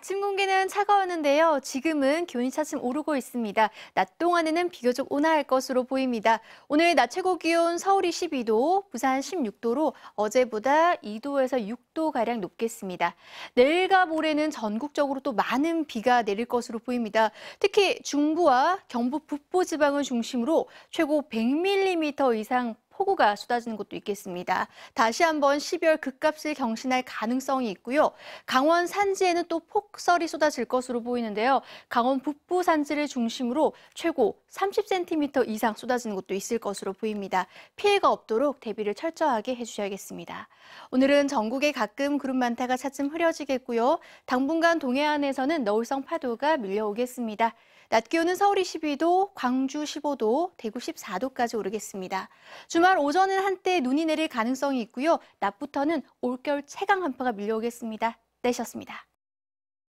아침 공기는 차가웠는데요. 지금은 기온이 차츰 오르고 있습니다. 낮 동안에는 비교적 온화할 것으로 보입니다. 오늘 낮 최고 기온 서울이 12도, 부산 16도로 어제보다 2도에서 6도가량 높겠습니다. 내일과 모레는 전국적으로 또 많은 비가 내릴 것으로 보입니다. 특히 중부와 경북 북부 지방을 중심으로 최고 100mm 이상 폭우가 쏟아지는 곳도 있겠습니다. 다시 한번 12월 급값을 경신할 가능성이 있고요. 강원 산지에는 또 폭설이 쏟아질 것으로 보이는데요. 강원 북부 산지를 중심으로 최고 30cm 이상 쏟아지는 곳도 있을 것으로 보입니다. 피해가 없도록 대비를 철저하게 해주셔야겠습니다. 오늘은 전국에 가끔 구름 많다가 차츰 흐려지겠고요. 당분간 동해안에서는 너울성 파도가 밀려오겠습니다. 낮 기온은 서울 22도, 광주 15도, 대구 14도까지 오르겠습니다. 주말 주말 오전은 한때 눈이 내릴 가능성이 있고요. 낮부터는 올겨울 최강 한파가 밀려오겠습니다. 내셨습니다.